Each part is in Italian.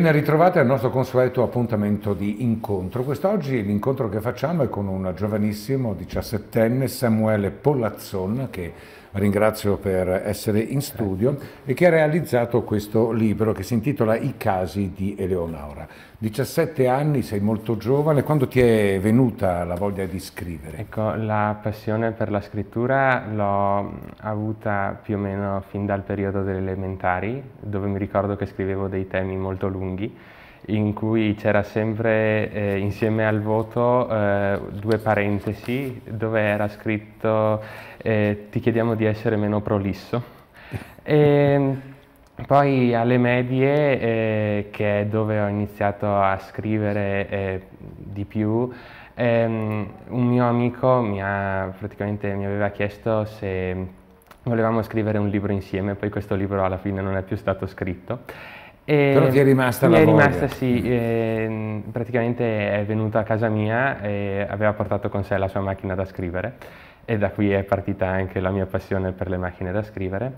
Ben ritrovati al nostro consueto appuntamento di incontro. Quest'oggi l'incontro che facciamo è con un giovanissimo 17enne Samuele Pollazzon, che ringrazio per essere in studio e che ha realizzato questo libro che si intitola I casi di Eleonora. 17 anni, sei molto giovane, quando ti è venuta la voglia di scrivere? Ecco, la passione per la scrittura l'ho avuta più o meno fin dal periodo delle elementari, dove mi ricordo che scrivevo dei temi molto lunghi in cui c'era sempre eh, insieme al voto eh, due parentesi dove era scritto eh, ti chiediamo di essere meno prolisso. E poi alle medie, eh, che è dove ho iniziato a scrivere eh, di più, ehm, un mio amico mi, ha, mi aveva chiesto se volevamo scrivere un libro insieme, poi questo libro alla fine non è più stato scritto. E Però ti è rimasta la è rimasta, sì. Ehm, praticamente è venuta a casa mia e aveva portato con sé la sua macchina da scrivere e da qui è partita anche la mia passione per le macchine da scrivere.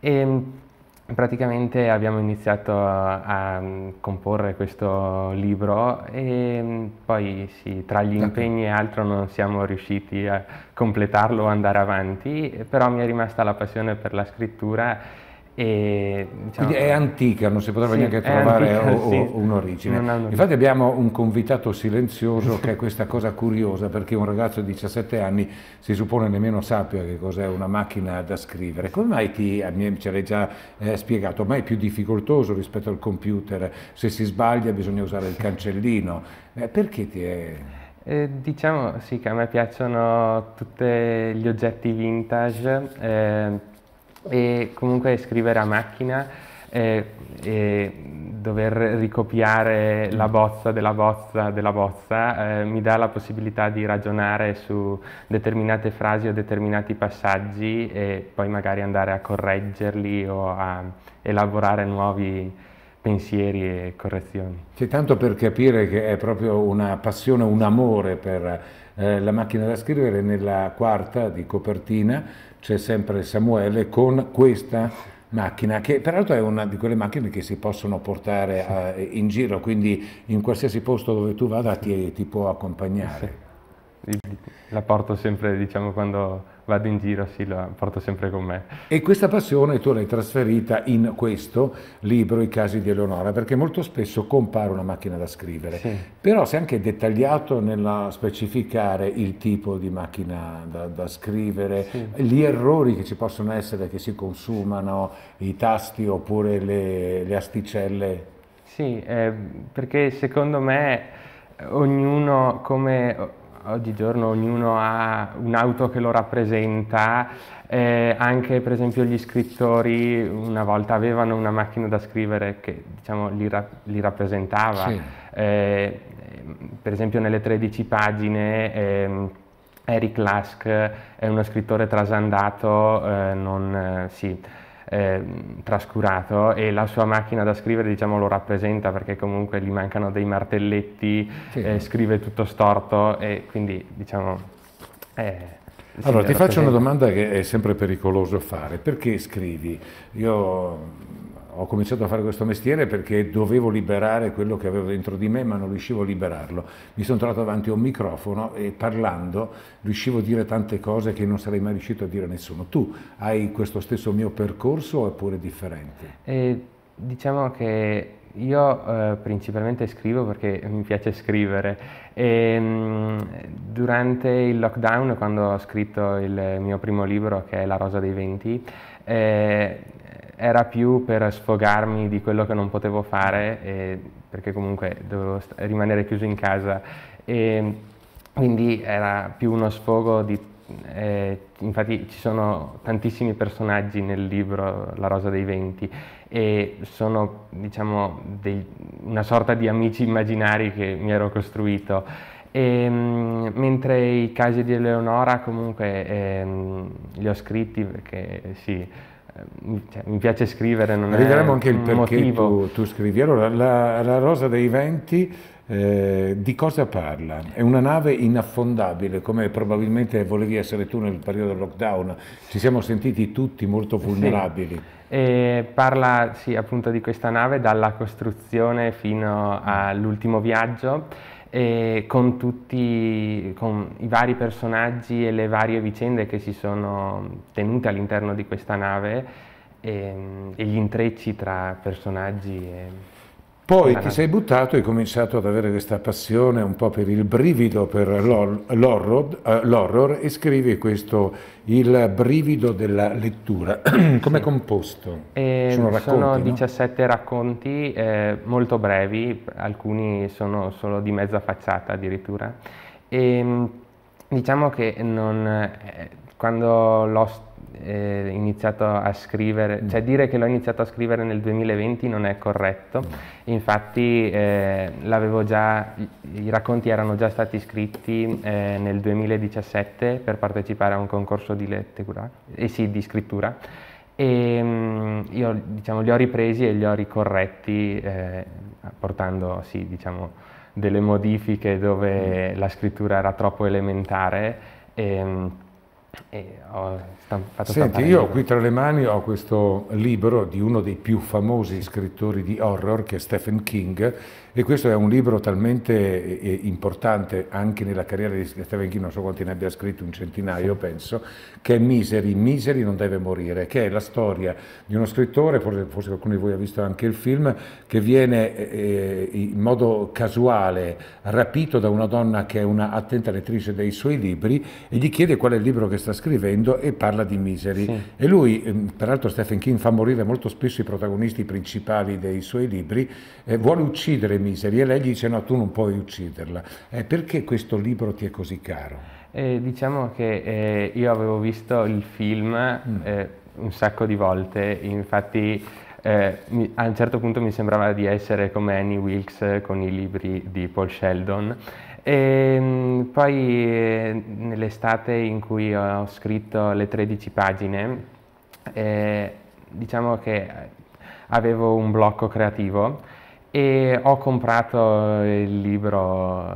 E ehm, praticamente abbiamo iniziato a, a mm, comporre questo libro e mm, poi sì, tra gli impegni e altro non siamo riusciti a completarlo o andare avanti, però mi è rimasta la passione per la scrittura e, diciamo, Quindi è antica, non si potrebbe sì, neanche trovare antica, o, sì. un'origine. Infatti abbiamo un convitato silenzioso che è questa cosa curiosa perché un ragazzo di 17 anni si suppone nemmeno sappia che cos'è una macchina da scrivere. Come mai ti, eh, ce l'hai già eh, spiegato, ma è più difficoltoso rispetto al computer, se si sbaglia bisogna usare il cancellino. Eh, perché ti è... Eh, diciamo sì che a me piacciono tutti gli oggetti vintage eh, e comunque scrivere a macchina e, eh, e dover ricopiare la bozza della bozza della bozza eh, mi dà la possibilità di ragionare su determinate frasi o determinati passaggi e poi magari andare a correggerli o a elaborare nuovi pensieri e correzioni. Sì, tanto per capire che è proprio una passione, un amore per eh, la macchina da scrivere, nella quarta di copertina c'è sempre Samuele con questa macchina che peraltro è una di quelle macchine che si possono portare a, eh, in giro, quindi in qualsiasi posto dove tu vada ti, ti può accompagnare. Sì. La porto sempre diciamo quando vado in giro, sì, la porto sempre con me. E questa passione tu l'hai trasferita in questo libro, I casi di Eleonora, perché molto spesso compare una macchina da scrivere, sì. però sei anche dettagliato nel specificare il tipo di macchina da, da scrivere, sì. gli errori che ci possono essere, che si consumano, i tasti oppure le, le asticelle. Sì, eh, perché secondo me ognuno come oggigiorno ognuno ha un'auto che lo rappresenta, eh, anche per esempio gli scrittori una volta avevano una macchina da scrivere che diciamo, li, ra- li rappresentava, sì. eh, per esempio nelle 13 pagine eh, Eric Lask è uno scrittore trasandato, eh, non, eh, sì, eh, trascurato e la sua macchina da scrivere diciamo, lo rappresenta perché comunque gli mancano dei martelletti, sì. eh, scrive tutto storto e quindi diciamo... Eh, allora ti faccio una domanda che è sempre pericoloso fare, perché scrivi? Io ho cominciato a fare questo mestiere perché dovevo liberare quello che avevo dentro di me, ma non riuscivo a liberarlo. Mi sono trovato davanti a un microfono e parlando riuscivo a dire tante cose che non sarei mai riuscito a dire a nessuno. Tu hai questo stesso mio percorso oppure differente? Eh, diciamo che io eh, principalmente scrivo perché mi piace scrivere e ehm, durante il lockdown quando ho scritto il mio primo libro che è La Rosa dei Venti eh, era più per sfogarmi di quello che non potevo fare, eh, perché comunque dovevo rimanere chiuso in casa. E quindi era più uno sfogo di, eh, infatti ci sono tantissimi personaggi nel libro La Rosa dei Venti e sono diciamo dei, una sorta di amici immaginari che mi ero costruito. E, mm, mentre i casi di Eleonora comunque ehm, li ho scritti perché sì, Ehm, cioè, mi piace scrivere, non Arriveremo anche il perché tu, tu, scrivi. Allora, la, la Rosa dei Venti eh, di cosa parla? È una nave inaffondabile, come probabilmente volevi essere tu nel periodo lockdown. Ci siamo sentiti tutti molto vulnerabili. Sì. parla sì, appunto di questa nave dalla costruzione fino all'ultimo viaggio e con tutti con i vari personaggi e le varie vicende che si sono tenute all'interno di questa nave e, ehm, e gli intrecci tra personaggi. E, poi eh, ti sei buttato e hai cominciato ad avere questa passione un po' per il brivido, per eh, l'horror, e scrivi questo, il brivido della lettura. Come è composto? Eh, sono, racconti, sono 17 racconti eh, molto brevi, alcuni sono solo di mezza facciata addirittura. E, ehm, diciamo che non, eh, quando l'ho eh, iniziato a scrivere, cioè dire che l'ho iniziato a scrivere nel 2020 non è corretto, infatti eh, già, i racconti erano già stati scritti eh, nel 2017 per partecipare a un concorso di, lettura, eh sì, di scrittura e mh, mm, io diciamo, li ho ripresi e li ho ricorretti eh, portando sì, diciamo, delle modifiche dove la scrittura era troppo elementare. E, ehm, e ho fatto Senti, io qui tra le mani ho questo libro di uno dei più famosi scrittori di horror che è Stephen King e questo è un libro talmente eh, eh, importante anche nella carriera di Stephen King, non so quanti ne abbia scritti, un centinaio sì. penso, che è Miseri, Miseri non deve morire, che è la storia di uno scrittore, forse, forse qualcuno di voi ha visto anche il film, che viene eh, in modo casuale rapito da una donna che è una attenta lettrice dei suoi libri e gli chiede qual è il libro che sta sta scrivendo e parla di Misery. Sì. E lui, ehm, peraltro Stephen King fa morire molto spesso i protagonisti principali dei suoi libri, eh, vuole uccidere Misery e lei gli dice no, tu non puoi ucciderla. Eh, perché questo libro ti è così caro? Eh, diciamo che eh, io avevo visto il film mm. Eh, un sacco di volte, infatti... Eh, a un certo punto mi sembrava di essere come Annie Wilkes con i libri di Paul Sheldon e ehm, poi eh, nell'estate in cui ho scritto le 13 pagine, eh, diciamo che avevo un blocco creativo e ho comprato il libro eh,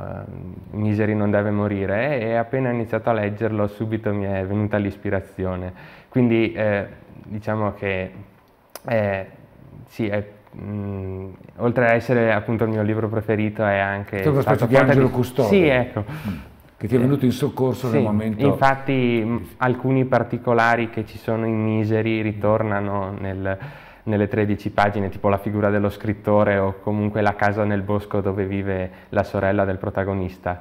Miseri non deve morire e appena ho iniziato a leggerlo subito mi è venuta l'ispirazione. Quindi eh, diciamo che eh, sì, è Mm, oltre a essere appunto il mio libro preferito è anche... Cioè, una specie di Angelo di... Custode. Sì, ecco. Mm. Che ti è venuto in soccorso sì, nel momento... Infatti alcuni particolari che ci sono in Miseri ritornano nel, nelle 13 pagine, tipo la figura dello scrittore o comunque la casa nel bosco dove vive la sorella del protagonista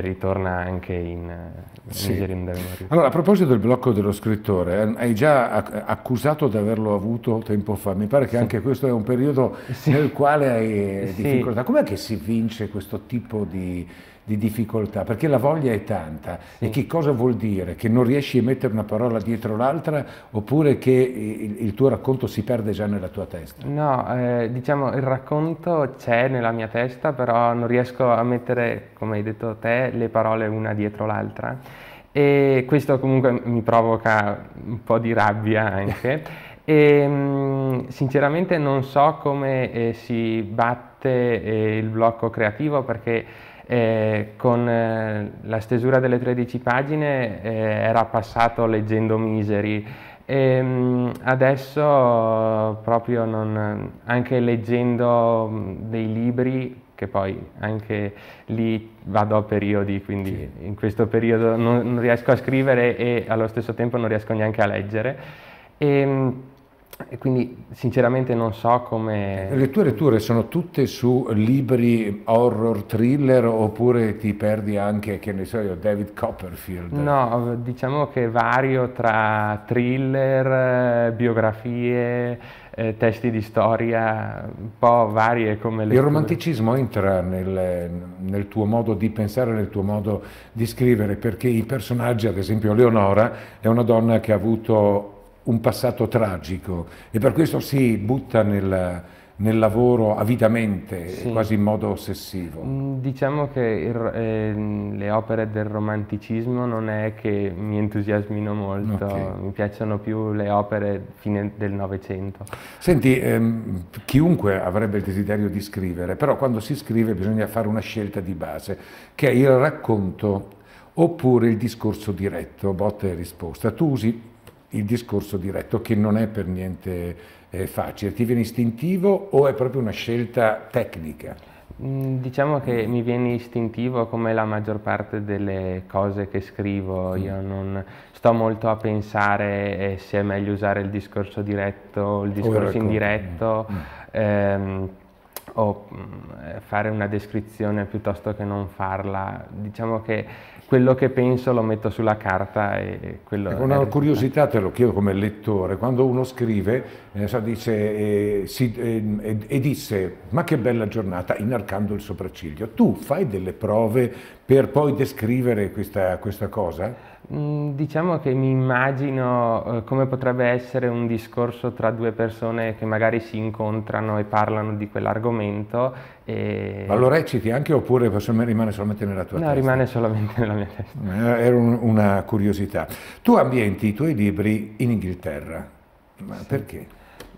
ritorna anche in, eh, in sì. Allora, a proposito del blocco dello scrittore, eh, hai già accusato di averlo avuto tempo fa, mi pare che sì. anche questo è un periodo sì. nel quale hai difficoltà. Com'è che si vince questo tipo di di difficoltà, perché la voglia è tanta sì. e che cosa vuol dire? Che non riesci a mettere una parola dietro l'altra oppure che il, il, tuo racconto si perde già nella tua testa? No, eh, diciamo il racconto c'è nella mia testa, però non riesco a mettere, come hai detto te, le parole una dietro l'altra e questo comunque mi provoca un po' di rabbia anche. E, ehm, sinceramente non so come eh, si batte eh, il blocco creativo perché eh, con eh, la stesura delle 13 pagine eh, era passato leggendo miseri e ehm, adesso proprio non, anche leggendo mm, dei libri che poi anche lì vado a periodi, quindi sì. in questo periodo non, non, riesco a scrivere e allo stesso tempo non riesco neanche a leggere. E, ehm, mh, e quindi sinceramente non so come... Le tue letture sono tutte su libri horror thriller oppure ti perdi anche, che ne so io, David Copperfield? No, diciamo che vario tra thriller, eh, biografie, eh, testi di storia, un po' varie come letture. Il romanticismo entra nel, nel tuo modo di pensare, nel tuo modo di scrivere, perché i personaggi, ad esempio Leonora, è una donna che ha avuto un passato tragico e per questo si butta nel, nel lavoro avidamente, sì. quasi in modo ossessivo. Mm, diciamo che il, eh, le opere del romanticismo non è che mi entusiasmino molto, okay. mi piacciono più le opere fine del Novecento. Senti, ehm, chiunque avrebbe il desiderio di scrivere, però quando si scrive bisogna fare una scelta di base, che è il racconto oppure il discorso diretto, botta e risposta. Tu usi il discorso diretto, che non è per niente eh, facile. Ti viene istintivo o è proprio una scelta tecnica? Mm, diciamo che mi viene istintivo come la maggior parte delle cose che scrivo, io non sto molto a pensare eh, se è meglio usare il discorso diretto, o il discorso indiretto. Mm. Mm. Ehm, o mm, fare una descrizione piuttosto che non farla. Diciamo che quello che penso lo metto sulla carta e quello... Ecco, una curiosità te lo chiedo come lettore, quando uno scrive eh, so, dice, eh, si, eh, e disse ma che bella giornata inarcando il sopracciglio, tu fai delle prove per poi descrivere questa, questa cosa? Mm, diciamo che mi immagino eh, come potrebbe essere un discorso tra due persone che magari si incontrano e parlano di quell'argomento. E... Ma lo reciti anche oppure rimane solamente nella tua no, testa? No, rimane solamente nella mia testa. Era una curiosità. Tu ambienti i tuoi libri in Inghilterra, ma sì. perché?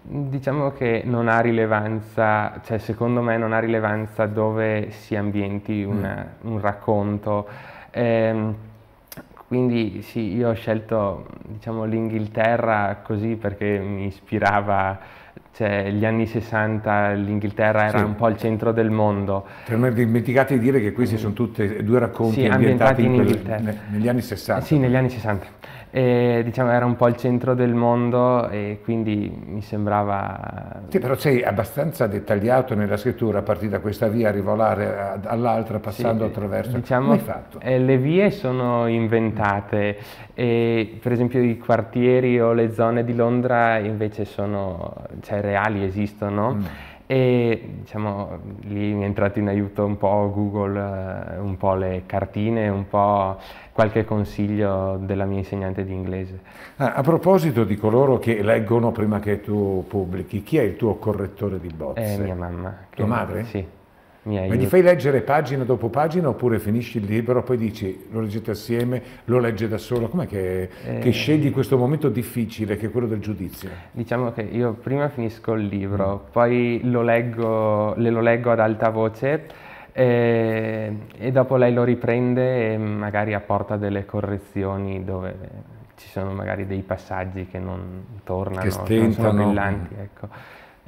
Diciamo che non ha rilevanza, cioè secondo me non ha rilevanza dove si ambienti una, mm. un racconto. Eh, quindi sì, io ho scelto diciamo, l'Inghilterra così perché mi ispirava, cioè gli anni 60 l'Inghilterra era sì. un po' il centro del mondo. Cioè, non dimenticate di dire che questi sono tutti due racconti sì, ambientati, ambientati in in quel, negli anni 60. Sì, negli anni 60. E, diciamo, era un po' il centro del mondo e quindi mi sembrava... Sì, però sei abbastanza dettagliato nella scrittura, a partire da questa via, arrivare all'altra, passando sì, attraverso... Diciamo, Come hai fatto? Eh, le vie sono inventate, e, per esempio i quartieri o le zone di Londra invece sono cioè, reali, esistono. Mm e diciamo lì mi è entrato in aiuto un po' Google, eh, un po' le cartine, un po' qualche consiglio della mia insegnante di inglese. Ah, a proposito di coloro che leggono prima che tu pubblichi, chi è il tuo correttore di bozze? È eh, mia mamma. Tua madre? Sì. Ma gli fai leggere pagina dopo pagina oppure finisci il libro, poi dici lo leggete assieme, lo legge da solo? Com'è che, eh, che, scegli questo momento difficile che è quello del giudizio? Diciamo che io prima finisco il libro, mm. poi lo leggo, le lo leggo ad alta voce e, eh, e, dopo lei lo riprende e magari apporta delle correzioni dove ci sono magari dei passaggi che non tornano, che stentano. non sono brillanti. Ecco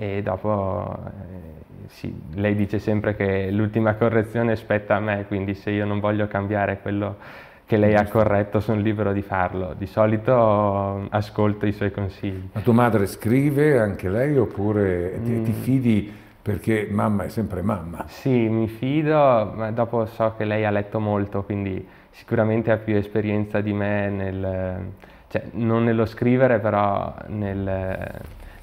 e dopo eh, sì, lei dice sempre che l'ultima correzione spetta a me, quindi se io non voglio cambiare quello che lei ha corretto sono libero di farlo. Di solito mm, ascolto i suoi consigli. Ma tua madre scrive anche lei oppure ti, mm. ti fidi perché mamma è sempre mamma? Sì, mi fido, ma dopo so che lei ha letto molto, quindi sicuramente ha più esperienza di me nel... Cioè, non nello scrivere, però nel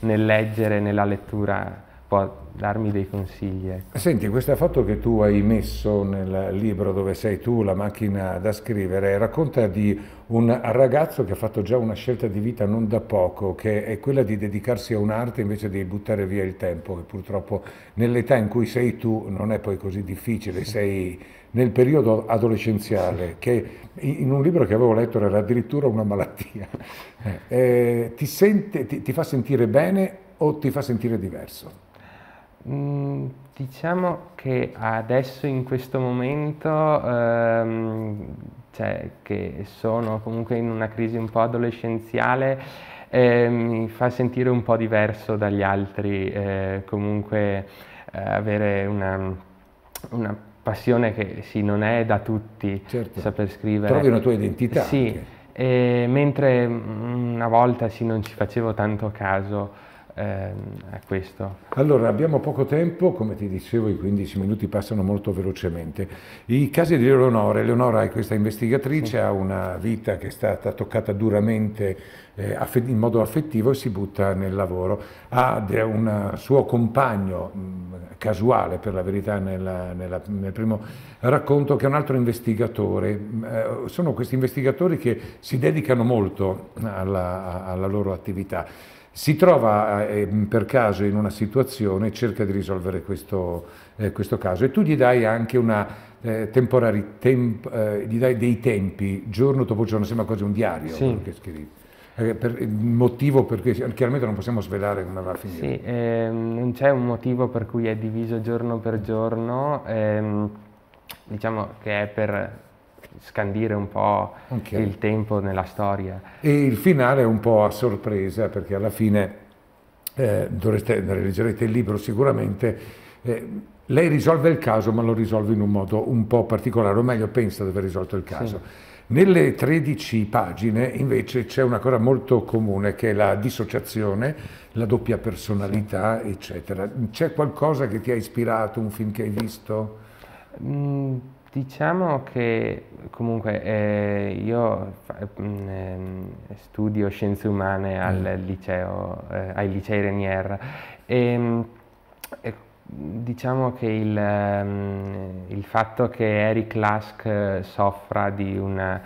nel leggere, nella lettura può darmi dei consigli. Ecco. Senti, questo fatto che tu hai messo nel libro dove sei tu, la macchina da scrivere, racconta di un ragazzo che ha fatto già una scelta di vita non da poco, che è quella di dedicarsi a un'arte invece di buttare via il tempo, che purtroppo nell'età in cui sei tu non è poi così difficile, sei nel periodo adolescenziale, che in un libro che avevo letto era addirittura una malattia, eh, ti, sente, ti, ti, fa sentire bene o ti fa sentire diverso? Mm, diciamo che adesso in questo momento, ehm, cioè che sono comunque in una crisi un po' adolescenziale, eh, mi fa sentire un po' diverso dagli altri, eh, comunque eh, avere una, una passione che sì, non è da tutti certo. saper scrivere. Trovi una tua identità. Sì, mentre mm, una volta sì, non ci facevo tanto caso, è ehm, questo? Allora, abbiamo poco tempo, come ti dicevo i 15 minuti passano molto velocemente. I casi di Eleonora, Eleonora è questa investigatrice, sì. ha una vita che è stata toccata duramente eh, in modo affettivo e si butta nel lavoro. Ha un suo compagno mm, casuale, per la verità, nella, nella, nel primo racconto, che è un altro investigatore. Mm, eh, sono questi investigatori che si dedicano molto alla, alla loro attività si trova eh, ehm, per caso in una situazione e cerca di risolvere questo, eh, questo, caso e tu gli dai anche una, eh, temp, eh, gli dai dei tempi, giorno dopo giorno, sembra quasi un diario sì. che scrivi. Eh, per, il motivo per chiaramente non possiamo svelare come va a finire. Sì, ehm, non c'è un motivo per cui è diviso giorno per giorno, ehm, diciamo che è per scandire un po' okay. il tempo nella storia. E il finale è un po' a sorpresa perché alla fine eh, dovreste, leggerete il libro sicuramente, eh, lei risolve il caso ma lo risolve in un modo un po' particolare, o meglio pensa di aver risolto il caso. Sì. Nelle 13 pagine invece c'è una cosa molto comune che è la dissociazione, la doppia personalità, sì. eccetera. C'è qualcosa che ti ha ispirato, un film che hai visto? Mm Diciamo che comunque eh, io fa, mm, ehm, studio scienze umane mm. al liceo, eh, ai licei Renier e, ehm, e diciamo che il, um, il, fatto che Eric Lask eh, soffra di una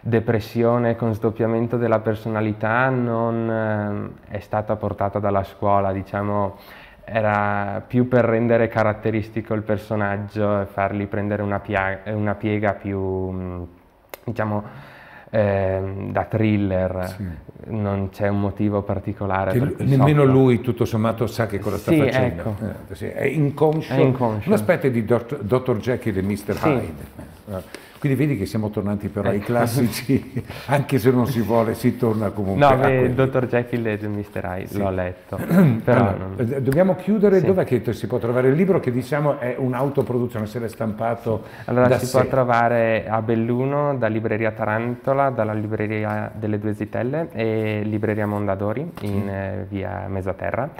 depressione con sdoppiamento della personalità non eh, è stata portata dalla scuola, diciamo era più per rendere caratteristico il personaggio e fargli prendere una, una piega più, mm, diciamo, eh, da thriller, sì. non c'è un motivo particolare. Che, nemmeno sopra. lui tutto sommato sa che cosa sta facendo. Ecco. Eh, sì, è, inconscio. è inconscio. Una specie di Dr. Dr. Jekyll e Mr. Hyde. Eh, quindi vedi che siamo tornati però ai ecco. classici, anche se non si vuole, si torna comunque. No, beh, il dottor Jekyll e il Mr. Hyde sì. l'ho letto. allora, non... Eh, dobbiamo chiudere, sì. dov'è che si può trovare il libro che diciamo è un'autoproduzione, se l'è stampato? Allora si sé. può trovare a Belluno, da Libreria Tarantola, dalla Libreria delle Due Zitelle e Libreria Mondadori in mm. via Mesaterra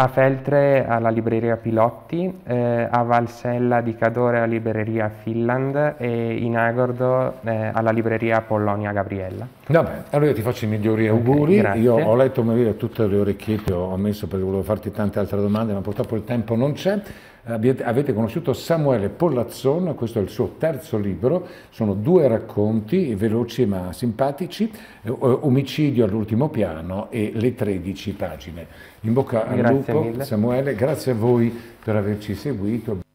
a Feltre alla libreria Pilotti, eh, a Valsella di Cadore alla libreria Finland e in Agordo eh, alla libreria Polonia Gabriella. Vabbè, allora io ti faccio i migliori auguri, okay, io ho letto come dire tutte le orecchiette, ho messo perché volevo farti tante altre domande ma purtroppo il tempo non c'è avete conosciuto Samuele Pollazzon, questo è il suo terzo libro, sono due racconti veloci ma simpatici, eh, Omicidio all'ultimo piano e le 13 pagine. In bocca al grazie lupo mille. Samuele, grazie a voi per averci seguito.